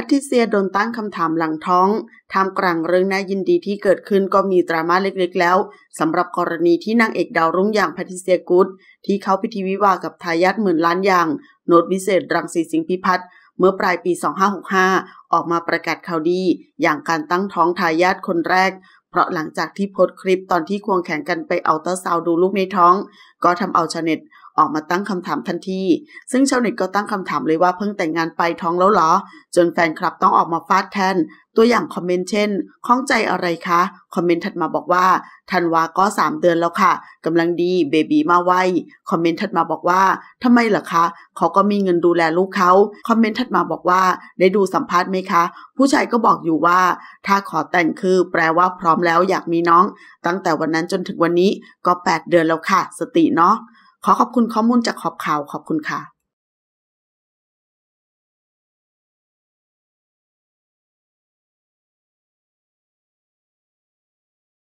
พัทิเซียโดนตั้งคำถามหลังท้องทามกลางเรื่องน่ายินดีที่เกิดขึ้นก็มีดราม่าเล็กๆแล้ว สำหรับกรณีที่นางเอกดาวรุ่งอย่างพัทิเซียกุดที่เขาพิธีวิวากับทายาทหมื่นล้านอย่าง โนดวิเศษรังสีสิงพิพัฒน์เมื่อปลายปี 2565 ออกมาประกาศข่าวดี อย่างการตั้งท้องทายาทคนแรก เพราะหลังจากที่โพสต์คลิปตอนที่ควงแข่งกันไปเอาเตอร์ซาวดูลูกในท้อง ก็ทำเอาชาเน็ตออกมาตั้งคำถามทันที ซึ่งชาวเน็ตก็ตั้งคำถามเลยว่าเพิ่งแต่งงานไปท้องแล้วหรอ จนแฟนคลับต้องออกมาฟาดแทน ตัวอย่างคอมเมนต์เช่นข้องใจอะไรคะ คอมเมนต์ถัดมาบอกว่าธันวาก็ 3 เดือนแล้วค่ะกำลังดี เบบีมาไวคอมเมนต์ถัดมาบอกว่าทำไมล่ะคะเขาก็มีเงินดูแลลูกเขาคอมเมนต์ถัดมาบอกว่า ได้ดูสัมภาษณ์ไหมคะ ผู้ชายก็บอกอยู่ว่า ถ้าขอแต่งคือ แปลว่าพร้อมแล้วอยากมีน้อง ตั้งแต่วันนั้นจนถึงวันนี้ก็ 8 เดือนแล้วค่ะ สติเนาะขอขอบคุณข้อมูลจากขอบข่าวขอบคุณค่ะ